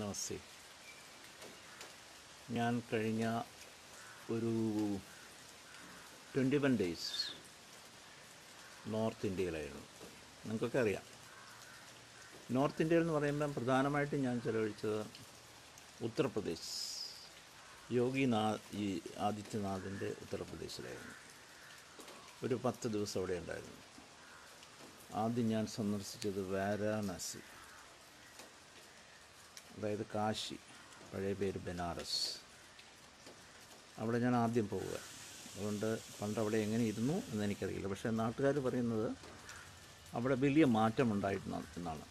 നമസ്തേ ഞാൻ കഴിഞ്ഞ ഒരു ട്വൻറ്റി വൺ ഡേയ്സ് നോർത്ത് ഇന്ത്യയിലായിരുന്നു നിങ്ങൾക്കൊക്കെ അറിയാം നോർത്ത് ഇന്ത്യയിൽ എന്ന് പറയുമ്പം പ്രധാനമായിട്ടും ഞാൻ ചിലവഴിച്ചത് ഉത്തർപ്രദേശ് നാ ഈ ആദിത്യനാഥിൻ്റെ ഉത്തർപ്രദേശിലായിരുന്നു ഒരു പത്ത് ദിവസം അവിടെ ഉണ്ടായിരുന്നു ആദ്യം ഞാൻ സന്ദർശിച്ചത് വാരാണസി അതായത് കാശി പഴയ പേര് ബനാറസ് അവിടെ ഞാൻ ആദ്യം പോവുക അതുകൊണ്ട് പണ്ട് അവിടെ എങ്ങനെ ഇരുന്നു എന്നെനിക്കറിയില്ല പക്ഷേ നാട്ടുകാർ പറയുന്നത് അവിടെ വലിയ മാറ്റമുണ്ടായിരുന്നു എന്നാണ്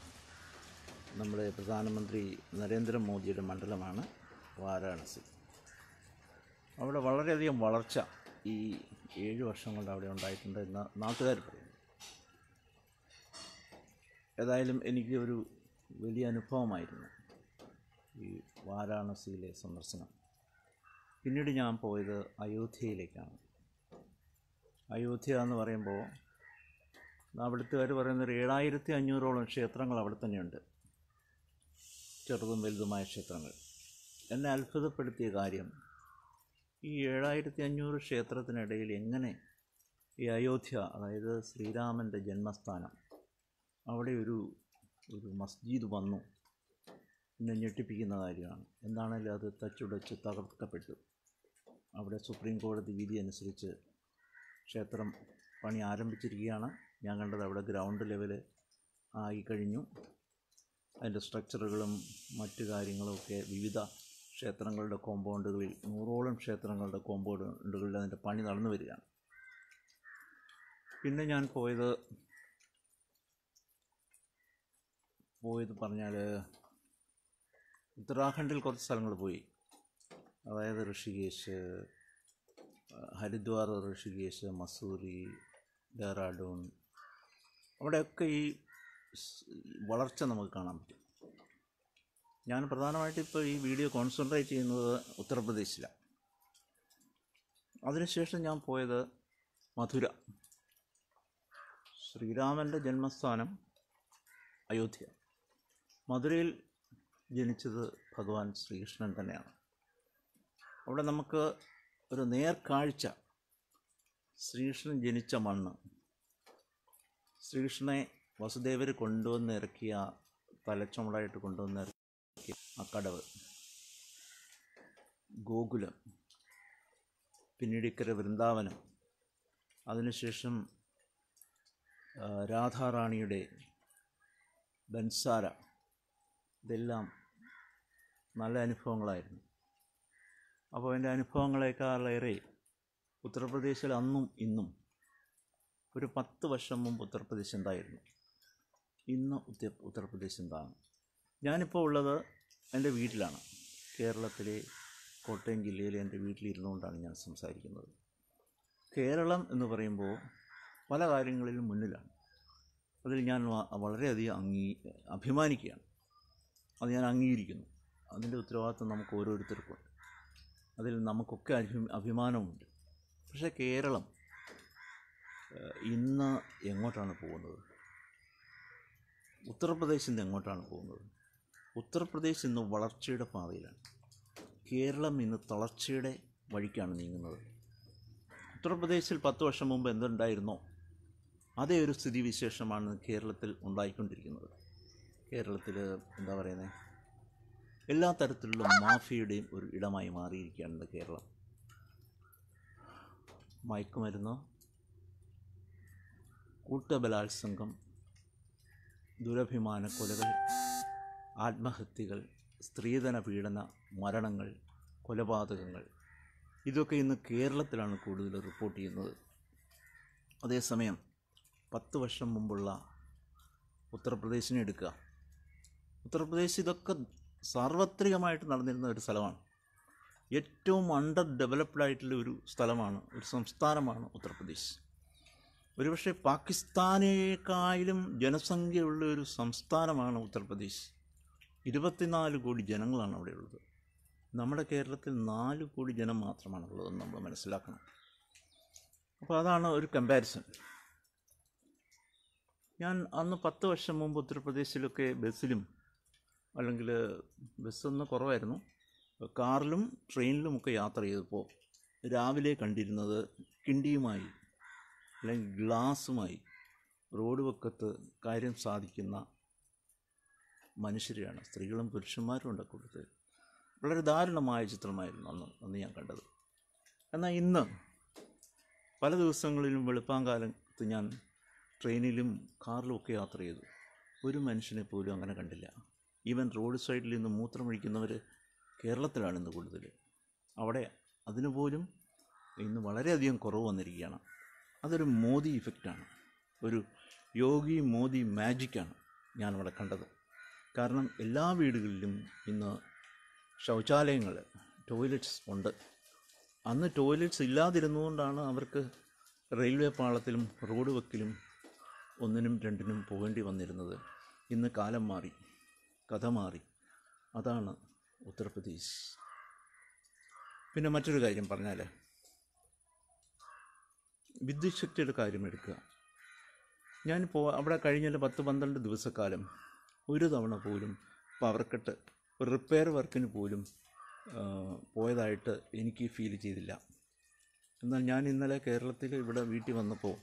നമ്മുടെ പ്രധാനമന്ത്രി നരേന്ദ്രമോദിയുടെ മണ്ഡലമാണ് വാരാണസി അവിടെ വളരെയധികം വളർച്ച ഈ ഏഴ് വർഷം കൊണ്ട് അവിടെ ഉണ്ടായിട്ടുണ്ട് എന്ന് നാട്ടുകാർ പറയുന്നു ഏതായാലും എനിക്ക് ഒരു വലിയ അനുഭവമായിരുന്നു ഈ വാരാണസിയിലെ സന്ദർശനം പിന്നീട് ഞാൻ പോയത് അയോധ്യയിലേക്കാണ് അയോധ്യ എന്ന് പറയുമ്പോൾ അവിടുത്തുകാർ ഒരു ഏഴായിരത്തി അഞ്ഞൂറോളം ക്ഷേത്രങ്ങൾ അവിടെ തന്നെയുണ്ട് ചെറുതും വലുതുമായ ക്ഷേത്രങ്ങൾ എന്നെ അത്ഭുതപ്പെടുത്തിയ കാര്യം ഈ ഏഴായിരത്തി അഞ്ഞൂറ് ക്ഷേത്രത്തിനിടയിൽ എങ്ങനെ ഈ അയോധ്യ അതായത് ശ്രീരാമൻ്റെ ജന്മസ്ഥാനം അവിടെ ഒരു ഒരു മസ്ജിദ് വന്നു എന്നെ ഞെട്ടിപ്പിക്കുന്ന കാര്യമാണ് എന്താണേലും അത് തച്ചുടച്ച് തകർക്കപ്പെട്ടു അവിടെ സുപ്രീം കോടതി വിധി അനുസരിച്ച് ക്ഷേത്രം പണി ആരംഭിച്ചിരിക്കുകയാണ് ഞാൻ കണ്ടത് അവിടെ ഗ്രൗണ്ട് ലെവൽ ആയിക്കഴിഞ്ഞു കഴിഞ്ഞു അതിൻ്റെ സ്ട്രക്ചറുകളും മറ്റു കാര്യങ്ങളുമൊക്കെ വിവിധ ക്ഷേത്രങ്ങളുടെ കോമ്പൗണ്ടുകളിൽ നൂറോളം ക്ഷേത്രങ്ങളുടെ കോമ്പൗണ്ടുകളിൽ അതിൻ്റെ പണി നടന്നു വരികയാണ് പിന്നെ ഞാൻ പോയത് പോയത് പറഞ്ഞാൽ ഉത്തരാഖണ്ഡിൽ കുറച്ച് സ്ഥലങ്ങൾ പോയി അതായത് ഋഷികേശ് ഹരിദ്വാർ ഋഷികേശ് മസൂരി ഡെറാഡൂൺ അവിടെയൊക്കെ ഈ വളർച്ച നമുക്ക് കാണാൻ പറ്റും ഞാൻ പ്രധാനമായിട്ട് ഇപ്പോൾ ഈ വീഡിയോ കോൺസെൻട്രേറ്റ് ചെയ്യുന്നത് ഉത്തർപ്രദേശിലാണ് അതിനുശേഷം ഞാൻ പോയത് മധുര ശ്രീരാമൻ്റെ ജന്മസ്ഥാനം അയോധ്യ മധുരയിൽ ജനിച്ചത് ഭഗവാൻ ശ്രീകൃഷ്ണൻ തന്നെയാണ് അവിടെ നമുക്ക് ഒരു നേർക്കാഴ്ച ശ്രീകൃഷ്ണൻ ജനിച്ച മണ്ണ് ശ്രീകൃഷ്ണനെ വസുദേവർ കൊണ്ടുവന്ന് ഇറക്കിയ തലച്ചുമടായിട്ട് കൊണ്ടുവന്ന് ഇറക്കിയ ആ കടവ് ഗോകുലം പിന്നീടിക്കര വൃന്ദാവനം അതിനുശേഷം രാധാറാണിയുടെ ബൻസാര ഇതെല്ലാം നല്ല അനുഭവങ്ങളായിരുന്നു അപ്പോൾ എൻ്റെ അനുഭവങ്ങളെക്കാളേറെ ഉത്തർപ്രദേശിൽ അന്നും ഇന്നും ഒരു പത്ത് വർഷം മുമ്പ് ഉത്തർപ്രദേശ് ഉണ്ടായിരുന്നു ഇന്ന് ഉത്തർ ഉത്തർപ്രദേശ് എന്താണ് ഞാനിപ്പോൾ ഉള്ളത് എൻ്റെ വീട്ടിലാണ് കേരളത്തിലെ കോട്ടയം ജില്ലയിലെ എൻ്റെ വീട്ടിലിരുന്നുകൊണ്ടാണ് ഞാൻ സംസാരിക്കുന്നത് കേരളം എന്ന് പറയുമ്പോൾ പല കാര്യങ്ങളിലും മുന്നിലാണ് അതിൽ ഞാൻ വളരെയധികം അംഗീ അഭിമാനിക്കുകയാണ് അത് ഞാൻ അംഗീകരിക്കുന്നു അതിൻ്റെ ഉത്തരവാദിത്വം നമുക്ക് ഓരോരുത്തർക്കുണ്ട് അതിൽ നമുക്കൊക്കെ അഭി അഭിമാനമുണ്ട് പക്ഷേ കേരളം ഇന്ന് എങ്ങോട്ടാണ് പോകുന്നത് ഉത്തർപ്രദേശ് ഇന്ന് എങ്ങോട്ടാണ് പോകുന്നത് ഉത്തർപ്രദേശ് ഇന്ന് വളർച്ചയുടെ പാതയിലാണ് കേരളം ഇന്ന് തളർച്ചയുടെ വഴിക്കാണ് നീങ്ങുന്നത് ഉത്തർപ്രദേശിൽ പത്ത് വർഷം മുമ്പ് എന്തുണ്ടായിരുന്നോ അതേ ഒരു സ്ഥിതിവിശേഷമാണ് കേരളത്തിൽ ഉണ്ടായിക്കൊണ്ടിരിക്കുന്നത് കേരളത്തിൽ എന്താ പറയുന്നത് എല്ലാ തരത്തിലുള്ള മാഫിയയുടെയും ഒരു ഇടമായി മാറിയിരിക്കുകയാണ് ഇന്ന് കേരളം മയക്കുമരുന്ന് കൂട്ടബലാത്സംഗം ദുരഭിമാന കൊലകൾ ആത്മഹത്യകൾ സ്ത്രീധന പീഡന മരണങ്ങൾ കൊലപാതകങ്ങൾ ഇതൊക്കെ ഇന്ന് കേരളത്തിലാണ് കൂടുതൽ റിപ്പോർട്ട് ചെയ്യുന്നത് അതേസമയം പത്ത് വർഷം മുമ്പുള്ള ഉത്തർപ്രദേശിനെ എടുക്കുക ഉത്തർപ്രദേശ് ഇതൊക്കെ സാർവത്രികമായിട്ട് നടന്നിരുന്ന ഒരു സ്ഥലമാണ് ഏറ്റവും അണ്ടർ ഡെവലപ്ഡ് ആയിട്ടുള്ള ഒരു സ്ഥലമാണ് ഒരു സംസ്ഥാനമാണ് ഉത്തർപ്രദേശ് ഒരുപക്ഷെ പാകിസ്ഥാനേക്കായാലും ജനസംഖ്യയുള്ള ഒരു സംസ്ഥാനമാണ് ഉത്തർപ്രദേശ് ഇരുപത്തിനാല് കോടി ജനങ്ങളാണ് അവിടെയുള്ളത് നമ്മുടെ കേരളത്തിൽ നാല് കോടി ജനം മാത്രമാണ് ഉള്ളതെന്ന് നമ്മൾ മനസ്സിലാക്കണം അപ്പോൾ അതാണ് ഒരു കമ്പാരിസൺ ഞാൻ അന്ന് പത്ത് വർഷം മുമ്പ് ഉത്തർപ്രദേശിലൊക്കെ ബസ്സിലും അല്ലെങ്കിൽ ബസ്സൊന്നും കുറവായിരുന്നു കാറിലും ട്രെയിനിലും ഒക്കെ യാത്ര ചെയ്തപ്പോൾ രാവിലെ കണ്ടിരുന്നത് കിണ്ടിയുമായി അല്ലെങ്കിൽ ഗ്ലാസുമായി റോഡ് വക്കത്ത് കാര്യം സാധിക്കുന്ന മനുഷ്യരെയാണ് സ്ത്രീകളും പുരുഷന്മാരും ഉണ്ട് കൂട്ടത്തിൽ വളരെ ദാരുണമായ ചിത്രമായിരുന്നു അന്ന് അന്ന് ഞാൻ കണ്ടത് എന്നാൽ ഇന്ന് പല ദിവസങ്ങളിലും വെളുപ്പാങ്കാലത്ത് ഞാൻ ട്രെയിനിലും കാറിലും ഒക്കെ യാത്ര ചെയ്തു ഒരു മനുഷ്യനെ പോലും അങ്ങനെ കണ്ടില്ല ഈവൻ റോഡ് സൈഡിൽ നിന്ന് മൂത്രമൊഴിക്കുന്നവർ കേരളത്തിലാണ് ഇന്ന് കൂടുതൽ അവിടെ അതിനുപോലും ഇന്ന് വളരെയധികം കുറവ് വന്നിരിക്കുകയാണ് അതൊരു മോദി ഇഫക്റ്റാണ് ഒരു യോഗി മോദി മാജിക്കാണ് ഞാനവിടെ കണ്ടത് കാരണം എല്ലാ വീടുകളിലും ഇന്ന് ശൗചാലയങ്ങൾ ടോയ്ലറ്റ്സ് ഉണ്ട് അന്ന് ടോയ്ലറ്റ്സ് ഇല്ലാതിരുന്നുകൊണ്ടാണ് അവർക്ക് റെയിൽവേ പാളത്തിലും റോഡ് വക്കിലും ഒന്നിനും രണ്ടിനും പോകേണ്ടി വന്നിരുന്നത് ഇന്ന് കാലം മാറി കഥ മാറി അതാണ് ഉത്തർപ്രദേശ് പിന്നെ മറ്റൊരു കാര്യം പറഞ്ഞാൽ വിദ്യുശക്തിയുടെ കാര്യം എടുക്കുക ഞാൻ പോ അവിടെ കഴിഞ്ഞ പത്ത് പന്ത്രണ്ട് ദിവസക്കാലം ഒരു തവണ പോലും പവർ കട്ട് ഒരു റിപ്പയർ വർക്കിന് പോലും പോയതായിട്ട് എനിക്ക് ഫീൽ ചെയ്തില്ല എന്നാൽ ഞാൻ ഇന്നലെ കേരളത്തിൽ ഇവിടെ വീട്ടിൽ വന്നപ്പോൾ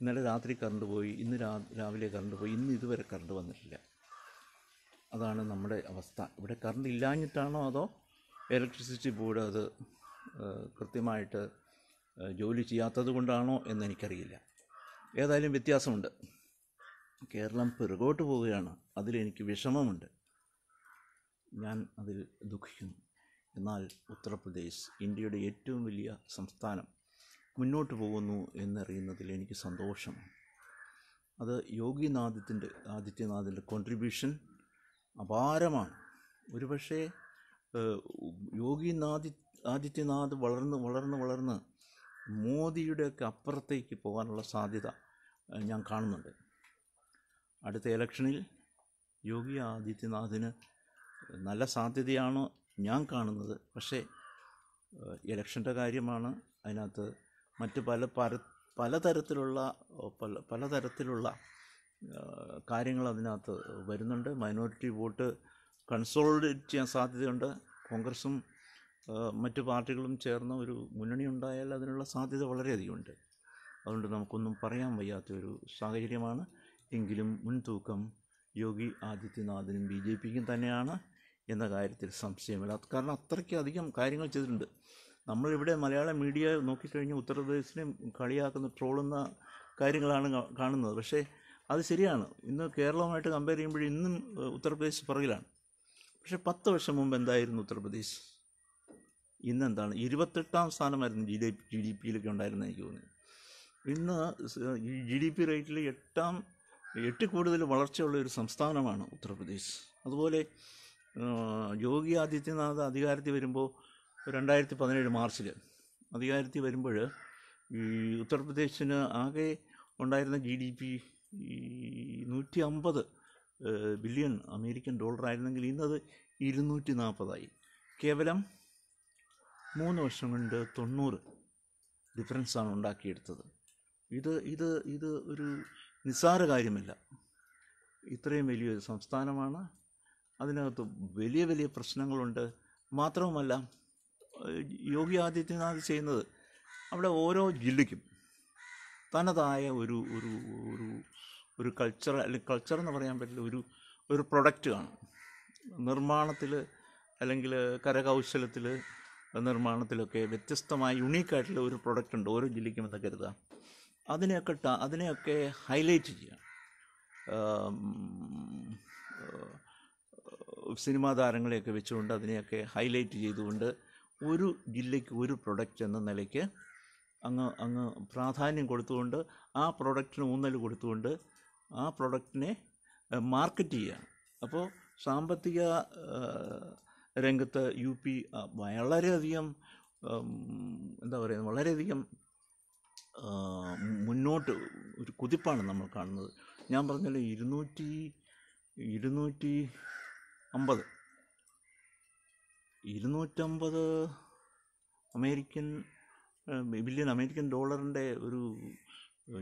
ഇന്നലെ രാത്രി കറണ്ട് പോയി ഇന്ന് രാവിലെ കറണ്ട് പോയി ഇന്ന് ഇതുവരെ കറണ്ട് വന്നിട്ടില്ല അതാണ് നമ്മുടെ അവസ്ഥ ഇവിടെ കറണ്ട് ഇല്ലാഞ്ഞിട്ടാണോ അതോ ഇലക്ട്രിസിറ്റി ബോർഡ് അത് കൃത്യമായിട്ട് ജോലി ചെയ്യാത്തത് കൊണ്ടാണോ എന്നെനിക്കറിയില്ല ഏതായാലും വ്യത്യാസമുണ്ട് കേരളം പിറകോട്ട് പോവുകയാണ് അതിലെനിക്ക് വിഷമമുണ്ട് ഞാൻ അതിൽ ദുഃഖിക്കുന്നു എന്നാൽ ഉത്തർപ്രദേശ് ഇന്ത്യയുടെ ഏറ്റവും വലിയ സംസ്ഥാനം മുന്നോട്ട് പോകുന്നു എന്നറിയുന്നതിൽ എനിക്ക് സന്തോഷമാണ് അത് യോഗിനാഥത്തിൻ്റെ ആദിത്യനാഥിൻ്റെ കോൺട്രിബ്യൂഷൻ അപാരമാണ് ഒരുപക്ഷേ യോഗിനാദി ആദിത്യനാഥ് വളർന്ന് വളർന്ന് വളർന്ന് മോദിയുടെയൊക്കെ അപ്പുറത്തേക്ക് പോകാനുള്ള സാധ്യത ഞാൻ കാണുന്നുണ്ട് അടുത്ത ഇലക്ഷനിൽ യോഗി ആദിത്യനാഥിന് നല്ല സാധ്യതയാണ് ഞാൻ കാണുന്നത് പക്ഷേ ഇലക്ഷൻ്റെ കാര്യമാണ് അതിനകത്ത് മറ്റ് പല പല പലതരത്തിലുള്ള പല പലതരത്തിലുള്ള കാര്യങ്ങൾ അതിനകത്ത് വരുന്നുണ്ട് മൈനോറിറ്റി വോട്ട് കൺസോളിഡേറ്റ് ചെയ്യാൻ സാധ്യതയുണ്ട് കോൺഗ്രസും മറ്റു പാർട്ടികളും ചേർന്ന ഒരു മുന്നണി ഉണ്ടായാൽ അതിനുള്ള സാധ്യത വളരെയധികമുണ്ട് അതുകൊണ്ട് നമുക്കൊന്നും പറയാൻ വയ്യാത്ത ഒരു സാഹചര്യമാണ് എങ്കിലും മുൻതൂക്കം യോഗി ആദിത്യനാഥിനും ബി ജെ പിക്കും തന്നെയാണ് എന്ന കാര്യത്തിൽ സംശയമില്ല കാരണം അത്രയ്ക്കധികം കാര്യങ്ങൾ ചെയ്തിട്ടുണ്ട് നമ്മളിവിടെ മലയാള മീഡിയ നോക്കിക്കഴിഞ്ഞ് ഉത്തർപ്രദേശിനെ കളിയാക്കുന്ന ട്രോളുന്ന കാര്യങ്ങളാണ് കാണുന്നത് പക്ഷേ അത് ശരിയാണ് ഇന്ന് കേരളവുമായിട്ട് കമ്പയർ ചെയ്യുമ്പോൾ ഇന്നും ഉത്തർപ്രദേശ് പുറകിലാണ് പക്ഷേ പത്ത് വർഷം മുമ്പ് എന്തായിരുന്നു ഉത്തർപ്രദേശ് ഇന്നെന്താണ് ഇരുപത്തെട്ടാം സ്ഥാനമായിരുന്നു ജി ഡി ജി ഡി പിയിലൊക്കെ ഉണ്ടായിരുന്നു എനിക്ക് തോന്നുന്നു ഇന്ന് ജി ഡി പി റേറ്റിൽ എട്ടാം എട്ട് കൂടുതൽ വളർച്ചയുള്ള ഒരു സംസ്ഥാനമാണ് ഉത്തർപ്രദേശ് അതുപോലെ യോഗി ആദിത്യനാഥ് അധികാരത്തിൽ വരുമ്പോൾ രണ്ടായിരത്തി പതിനേഴ് മാർച്ചിൽ അധികാരത്തിൽ വരുമ്പോൾ ഈ ഉത്തർപ്രദേശിന് ആകെ ഉണ്ടായിരുന്ന ജി ഡി പി ഈ നൂറ്റി അമ്പത് ബില്യൺ അമേരിക്കൻ ഡോളർ ആയിരുന്നെങ്കിൽ ഇന്നത് ഇരുന്നൂറ്റി നാൽപ്പതായി കേവലം മൂന്ന് വർഷം കൊണ്ട് തൊണ്ണൂറ് ഡിഫറൻസാണ് ഉണ്ടാക്കിയെടുത്തത് ഇത് ഇത് ഇത് ഒരു നിസ്സാര കാര്യമല്ല ഇത്രയും വലിയൊരു സംസ്ഥാനമാണ് അതിനകത്ത് വലിയ വലിയ പ്രശ്നങ്ങളുണ്ട് മാത്രവുമല്ല യോഗി ആദിത്യനാഥ് ചെയ്യുന്നത് അവിടെ ഓരോ ജില്ലയ്ക്കും തനതായ ഒരു ഒരു ഒരു ഒരു കൾച്ചർ അല്ലെങ്കിൽ കൾച്ചർ എന്ന് പറയാൻ പറ്റില്ല ഒരു ഒരു പ്രൊഡക്റ്റ് ആണ് നിർമ്മാണത്തിൽ അല്ലെങ്കിൽ കരകൗശലത്തിൽ നിർമ്മാണത്തിലൊക്കെ വ്യത്യസ്തമായ യുണീക്കായിട്ടുള്ള ഒരു പ്രൊഡക്റ്റ് ഉണ്ട് ഓരോ ജില്ലയ്ക്കും എന്ന് കരുതാം അതിനെയൊക്കെ അതിനെയൊക്കെ ഹൈലൈറ്റ് ചെയ്യാം സിനിമാ താരങ്ങളെയൊക്കെ വെച്ചുകൊണ്ട് അതിനെയൊക്കെ ഹൈലൈറ്റ് ചെയ്തുകൊണ്ട് ഒരു ജില്ലയ്ക്ക് ഒരു പ്രൊഡക്റ്റ് എന്ന നിലയ്ക്ക് അങ്ങ് അങ്ങ് പ്രാധാന്യം കൊടുത്തുകൊണ്ട് ആ പ്രൊഡക്റ്റിന് ഊന്നൽ കൊടുത്തുകൊണ്ട് ആ പ്രൊഡക്റ്റിനെ മാർക്കറ്റ് ചെയ്യുകയാണ് അപ്പോൾ സാമ്പത്തിക രംഗത്ത് യു പി വളരെയധികം എന്താ പറയുക വളരെയധികം മുന്നോട്ട് ഒരു കുതിപ്പാണ് നമ്മൾ കാണുന്നത് ഞാൻ പറഞ്ഞല്ലോ ഇരുന്നൂറ്റി ഇരുന്നൂറ്റി അമ്പത് ഇരുന്നൂറ്റമ്പത് അമേരിക്കൻ ബില്യൺ അമേരിക്കൻ ഡോളറിൻ്റെ ഒരു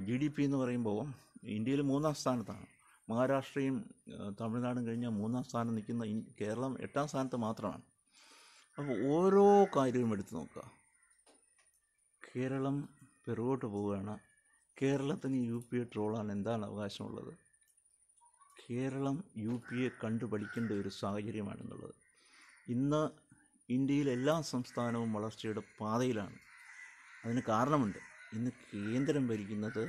ജി ഡി പി എന്ന് പറയുമ്പോൾ ഇന്ത്യയിൽ മൂന്നാം സ്ഥാനത്താണ് മഹാരാഷ്ട്രയും തമിഴ്നാടും കഴിഞ്ഞാൽ മൂന്നാം സ്ഥാനം നിൽക്കുന്ന കേരളം എട്ടാം സ്ഥാനത്ത് മാത്രമാണ് അപ്പോൾ ഓരോ കാര്യവും എടുത്തു നോക്കുക കേരളം പിറകോട്ട് പോവുകയാണ് കേരളത്തിന് യു ട്രോൾ ട്രോളാൻ എന്താണ് അവകാശമുള്ളത് കേരളം യു പി കണ്ടു പഠിക്കേണ്ട ഒരു സാഹചര്യമാണെന്നുള്ളത് ഇന്ന് ഇന്ത്യയിലെ എല്ലാ സംസ്ഥാനവും വളർച്ചയുടെ പാതയിലാണ് അതിന് കാരണമുണ്ട് ഇന്ന് കേന്ദ്രം ഭരിക്കുന്നത്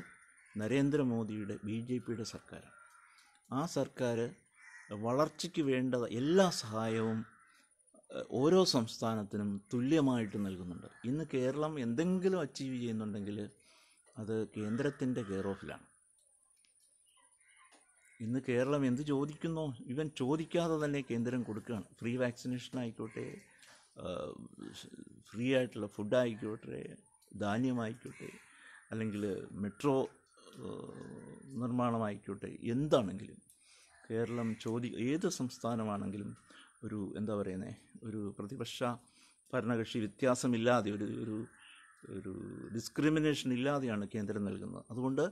നരേന്ദ്രമോദിയുടെ ബി ജെ പിയുടെ സർക്കാരാണ് ആ സർക്കാർ വളർച്ചയ്ക്ക് വേണ്ട എല്ലാ സഹായവും ഓരോ സംസ്ഥാനത്തിനും തുല്യമായിട്ട് നൽകുന്നുണ്ട് ഇന്ന് കേരളം എന്തെങ്കിലും അച്ചീവ് ചെയ്യുന്നുണ്ടെങ്കിൽ അത് കേന്ദ്രത്തിൻ്റെ കെയർ ഓഫിലാണ് ഇന്ന് കേരളം എന്ത് ചോദിക്കുന്നോ ഇവൻ ചോദിക്കാതെ തന്നെ കേന്ദ്രം കൊടുക്കുകയാണ് ഫ്രീ വാക്സിനേഷൻ ആയിക്കോട്ടെ ഫ്രീ ആയിട്ടുള്ള ഫുഡ് ആയിക്കോട്ടെ ധാന്യമായിക്കോട്ടെ അല്ലെങ്കിൽ മെട്രോ നിർമ്മാണമായിക്കോട്ടെ എന്താണെങ്കിലും കേരളം ചോദി ഏത് സംസ്ഥാനമാണെങ്കിലും ഒരു എന്താ പറയുന്നത് ഒരു പ്രതിപക്ഷ ഭരണകക്ഷി വ്യത്യാസമില്ലാതെ ഒരു ഒരു ഒരു ഡിസ്ക്രിമിനേഷൻ ഇല്ലാതെയാണ് കേന്ദ്രം നൽകുന്നത് അതുകൊണ്ട്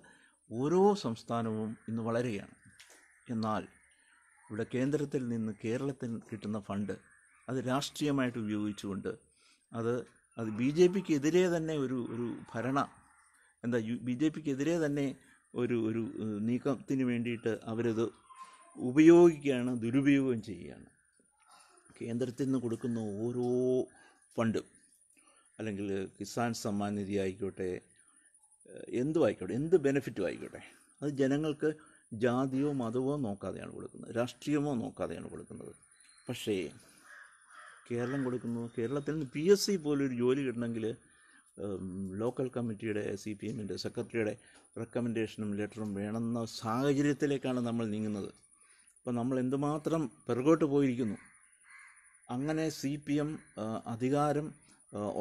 ഓരോ സംസ്ഥാനവും ഇന്ന് വളരുകയാണ് എന്നാൽ ഇവിടെ കേന്ദ്രത്തിൽ നിന്ന് കേരളത്തിൽ കിട്ടുന്ന ഫണ്ട് അത് രാഷ്ട്രീയമായിട്ട് ഉപയോഗിച്ചുകൊണ്ട് അത് അത് ബി ജെ പിക്ക് എതിരെ തന്നെ ഒരു ഒരു ഭരണ എന്താ യു ബി ജെ പിക്ക് എതിരെ തന്നെ ഒരു ഒരു നീക്കത്തിന് വേണ്ടിയിട്ട് അവരത് ഉപയോഗിക്കുകയാണ് ദുരുപയോഗം ചെയ്യുകയാണ് കേന്ദ്രത്തിൽ നിന്ന് കൊടുക്കുന്ന ഓരോ ഫണ്ടും അല്ലെങ്കിൽ കിസാൻ സമ്മാൻ നിധി ആയിക്കോട്ടെ എന്തു ആയിക്കോട്ടെ എന്ത് ബെനിഫിറ്റും ആയിക്കോട്ടെ അത് ജനങ്ങൾക്ക് ജാതിയോ മതമോ നോക്കാതെയാണ് കൊടുക്കുന്നത് രാഷ്ട്രീയമോ നോക്കാതെയാണ് കൊടുക്കുന്നത് പക്ഷേ കേരളം കൊടുക്കുന്നു കേരളത്തിൽ നിന്ന് പി എസ് സി പോലൊരു ജോലി കിട്ടണമെങ്കിൽ ലോക്കൽ കമ്മിറ്റിയുടെ സി പി എമ്മിൻ്റെ സെക്രട്ടറിയുടെ റെക്കമെൻഡേഷനും ലെറ്ററും വേണമെന്ന സാഹചര്യത്തിലേക്കാണ് നമ്മൾ നീങ്ങുന്നത് അപ്പോൾ നമ്മൾ എന്തുമാത്രം പിറകോട്ട് പോയിരിക്കുന്നു അങ്ങനെ സി പി എം അധികാരം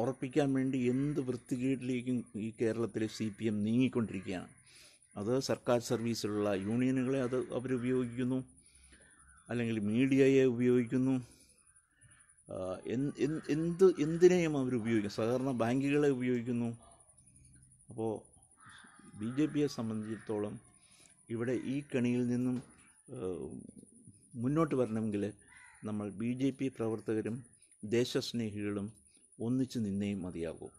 ഉറപ്പിക്കാൻ വേണ്ടി എന്ത് വൃത്തികേട്ടിലേക്കും ഈ കേരളത്തിലെ സി പി എം നീങ്ങിക്കൊണ്ടിരിക്കുകയാണ് അത് സർക്കാർ സർവീസിലുള്ള യൂണിയനുകളെ അത് അവരുപയോഗിക്കുന്നു അല്ലെങ്കിൽ മീഡിയയെ ഉപയോഗിക്കുന്നു എന്ത് എന്തിനേയും അവർ ഉപയോഗിക്കും സഹകരണ ബാങ്കുകളെ ഉപയോഗിക്കുന്നു അപ്പോൾ ബി ജെ പിയെ സംബന്ധിച്ചിടത്തോളം ഇവിടെ ഈ കണിയിൽ നിന്നും മുന്നോട്ട് വരണമെങ്കിൽ നമ്മൾ ബി ജെ പി പ്രവർത്തകരും ദേശസ്നേഹികളും ഒന്നിച്ചു നിന്നേ മതിയാകും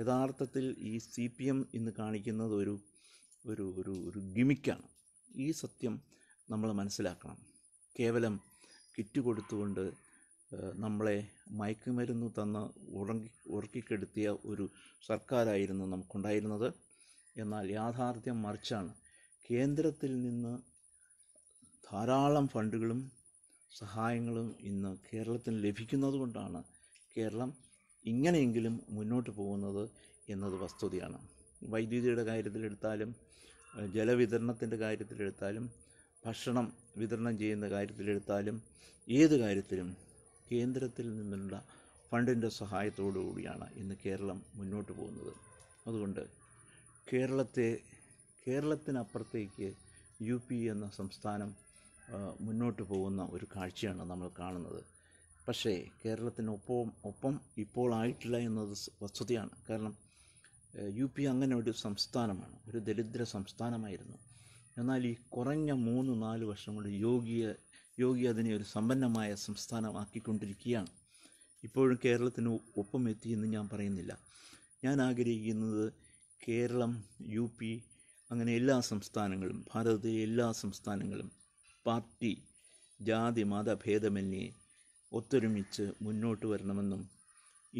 യഥാർത്ഥത്തിൽ ഈ സി പി എം ഇന്ന് കാണിക്കുന്നത് ഒരു ഒരു ഒരു ഒരു ഗിമിക്കാണ് ഈ സത്യം നമ്മൾ മനസ്സിലാക്കണം കേവലം കിറ്റ് കൊടുത്തുകൊണ്ട് നമ്മളെ മയക്കുമരുന്ന് തന്ന് ഉറങ്ങി ഉറക്കിക്കെടുത്തിയ ഒരു സർക്കാരായിരുന്നു നമുക്കുണ്ടായിരുന്നത് എന്നാൽ യാഥാർത്ഥ്യം മറിച്ചാണ് കേന്ദ്രത്തിൽ നിന്ന് ധാരാളം ഫണ്ടുകളും സഹായങ്ങളും ഇന്ന് കേരളത്തിന് ലഭിക്കുന്നതുകൊണ്ടാണ് കേരളം ഇങ്ങനെയെങ്കിലും മുന്നോട്ട് പോകുന്നത് എന്നത് വസ്തുതയാണ് വൈദ്യുതിയുടെ കാര്യത്തിലെടുത്താലും ജലവിതരണത്തിൻ്റെ കാര്യത്തിലെടുത്താലും ഭക്ഷണം വിതരണം ചെയ്യുന്ന കാര്യത്തിലെടുത്താലും ഏത് കാര്യത്തിലും കേന്ദ്രത്തിൽ നിന്നുള്ള ഫണ്ടിൻ്റെ സഹായത്തോടു കൂടിയാണ് ഇന്ന് കേരളം മുന്നോട്ട് പോകുന്നത് അതുകൊണ്ട് കേരളത്തെ കേരളത്തിനപ്പുറത്തേക്ക് യു പി എന്ന സംസ്ഥാനം മുന്നോട്ട് പോകുന്ന ഒരു കാഴ്ചയാണ് നമ്മൾ കാണുന്നത് പക്ഷേ കേരളത്തിനൊപ്പം ഒപ്പം ഇപ്പോൾ ആയിട്ടില്ല എന്നത് വസ്തുതയാണ് കാരണം യു പി അങ്ങനെ ഒരു സംസ്ഥാനമാണ് ഒരു ദരിദ്ര സംസ്ഥാനമായിരുന്നു എന്നാൽ ഈ കുറഞ്ഞ മൂന്ന് നാല് വർഷം കൊണ്ട് യോഗിയെ യോഗി അതിനെ ഒരു സമ്പന്നമായ സംസ്ഥാനമാക്കിക്കൊണ്ടിരിക്കുകയാണ് ഇപ്പോഴും കേരളത്തിന് ഒപ്പം എത്തിയെന്ന് ഞാൻ പറയുന്നില്ല ഞാൻ ആഗ്രഹിക്കുന്നത് കേരളം യു പി അങ്ങനെ എല്ലാ സംസ്ഥാനങ്ങളും ഭാരതത്തിലെ എല്ലാ സംസ്ഥാനങ്ങളും പാർട്ടി ജാതി മതഭേദമന്യേ ഒത്തൊരുമിച്ച് മുന്നോട്ട് വരണമെന്നും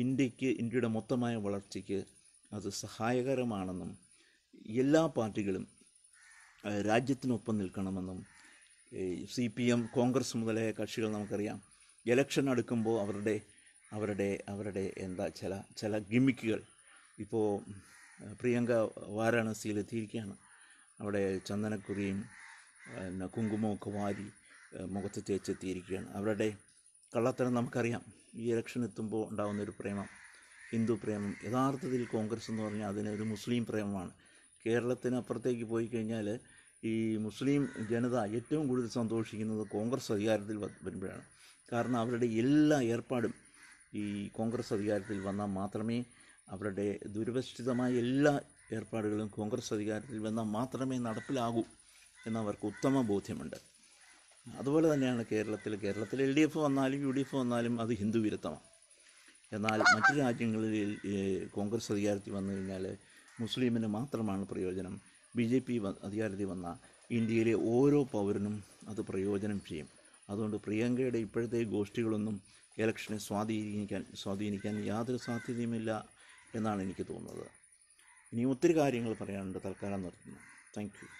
ഇന്ത്യക്ക് ഇന്ത്യയുടെ മൊത്തമായ വളർച്ചയ്ക്ക് അത് സഹായകരമാണെന്നും എല്ലാ പാർട്ടികളും രാജ്യത്തിനൊപ്പം നിൽക്കണമെന്നും സി പി എം കോൺഗ്രസ് മുതലായ കക്ഷികൾ നമുക്കറിയാം ഇലക്ഷൻ അടുക്കുമ്പോൾ അവരുടെ അവരുടെ അവരുടെ എന്താ ചില ചില ഗിമിക്കുകൾ ഇപ്പോൾ പ്രിയങ്ക വാരാണസിയിലെത്തിയിരിക്കുകയാണ് അവിടെ ചന്ദനക്കുറിയും പിന്നെ കുങ്കുമമൊക്കെ വാരി മുഖത്ത് തേച്ചെത്തിയിരിക്കുകയാണ് അവരുടെ കള്ളത്തരം നമുക്കറിയാം ഈ ഇലക്ഷൻ എത്തുമ്പോൾ ഉണ്ടാകുന്നൊരു പ്രേമം ഹിന്ദു പ്രേമം യഥാർത്ഥത്തിൽ കോൺഗ്രസ് എന്ന് പറഞ്ഞാൽ അതിനൊരു മുസ്ലിം പ്രേമമാണ് കേരളത്തിനപ്പുറത്തേക്ക് പോയി കഴിഞ്ഞാൽ ഈ മുസ്ലിം ജനത ഏറ്റവും കൂടുതൽ സന്തോഷിക്കുന്നത് കോൺഗ്രസ് അധികാരത്തിൽ വരുമ്പോഴാണ് കാരണം അവരുടെ എല്ലാ ഏർപ്പാടും ഈ കോൺഗ്രസ് അധികാരത്തിൽ വന്നാൽ മാത്രമേ അവരുടെ ദുരവസ്ഥിതമായ എല്ലാ ഏർപ്പാടുകളും കോൺഗ്രസ് അധികാരത്തിൽ വന്നാൽ മാത്രമേ നടപ്പിലാകൂ എന്നവർക്ക് ഉത്തമ ബോധ്യമുണ്ട് അതുപോലെ തന്നെയാണ് കേരളത്തിൽ കേരളത്തിൽ എൽ ഡി എഫ് വന്നാലും യു ഡി എഫ് വന്നാലും അത് ഹിന്ദു വിരുദ്ധമാണ് എന്നാൽ മറ്റു രാജ്യങ്ങളിൽ കോൺഗ്രസ് അധികാരത്തിൽ വന്നു കഴിഞ്ഞാൽ മുസ്ലിമിന് മാത്രമാണ് പ്രയോജനം ബി ജെ പി അധികാരത്തിൽ വന്ന ഇന്ത്യയിലെ ഓരോ പൗരനും അത് പ്രയോജനം ചെയ്യും അതുകൊണ്ട് പ്രിയങ്കയുടെ ഇപ്പോഴത്തെ ഗോഷ്ഠികളൊന്നും ഇലക്ഷനെ സ്വാധീനിക്കാൻ സ്വാധീനിക്കാൻ യാതൊരു സാധ്യതയുമില്ല എന്നാണ് എനിക്ക് തോന്നുന്നത് ഇനി ഒത്തിരി കാര്യങ്ങൾ പറയാനുണ്ട് തൽക്കാലം നിർത്തുന്നു താങ്ക്